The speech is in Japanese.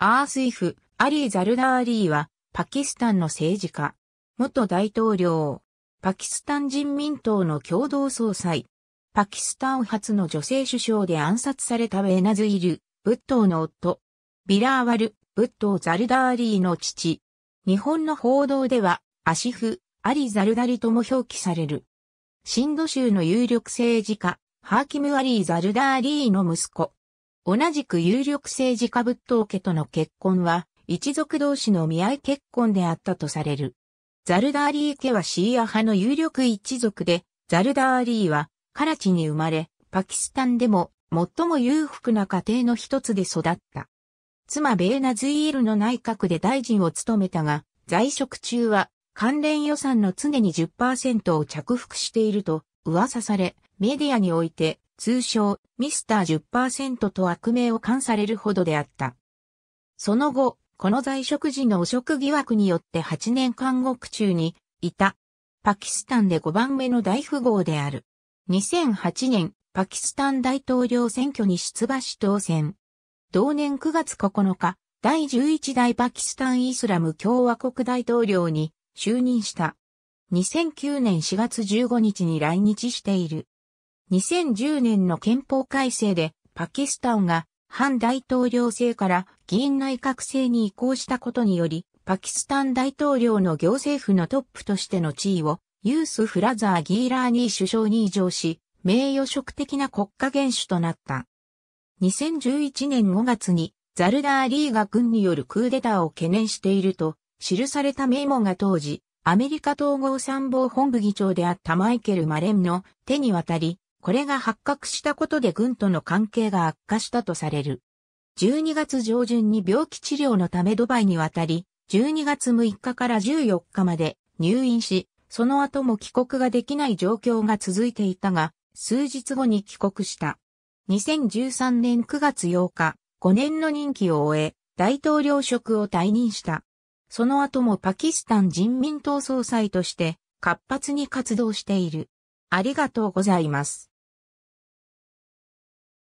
アースイフ、アリー・ザルダーリーは、パキスタンの政治家、元大統領、パキスタン人民党の共同総裁、パキスタン初の女性首相で暗殺されたウェナズイル、仏頭の夫、ビラーワル、仏頭ザルダーリーの父。日本の報道では、アシフ、アリ・ー・ザルダリとも表記される。シンド州の有力政治家、ハーキム・アリー・ザルダーリーの息子、同じく有力政治家仏頭家との結婚は、一族同士の見合い結婚であったとされる。ザルダーリー家はシーア派の有力一族で、ザルダーリーはカラチに生まれ、パキスタンでも最も裕福な家庭の一つで育った。妻ベーナズイールの内閣で大臣を務めたが、在職中は関連予算の常に10%を着服していると噂され、メディアにおいて通称ミスター10%と悪名を冠されるほどであった。その後、この在職時の汚職疑惑によって8年監獄中にいた。パキスタンで5番目の大富豪である。2008年、パキスタン大統領選挙に出馬し当選。同年9月9日、第11代パキスタンイスラム共和国大統領に就任した。2009年4月15日に来日している。2010年の憲法改正でパキスタンが反大統領制から議員内閣制に移行したことにより、パキスタン大統領の行政府のトップとしての地位をユース・フラザー・ギーラーニー首相に異常し、名誉職的な国家元首となった。2011年5月にザルダーリーが軍によるクーデターを懸念していると記されたメモが当時、アメリカ統合参謀本部議長であったマイケル・マレンの手に渡り、これが発覚したことで軍との関係が悪化したとされる。12月上旬に病気治療のためドバイに渡り、12月6日から14日まで入院し、その後も帰国ができない状況が続いていたが、数日後に帰国した。2013年9月8日、5年の任期を終え、大統領職を退任した。その後もパキスタン人民党総裁として活発に活動している。ありがとうございます。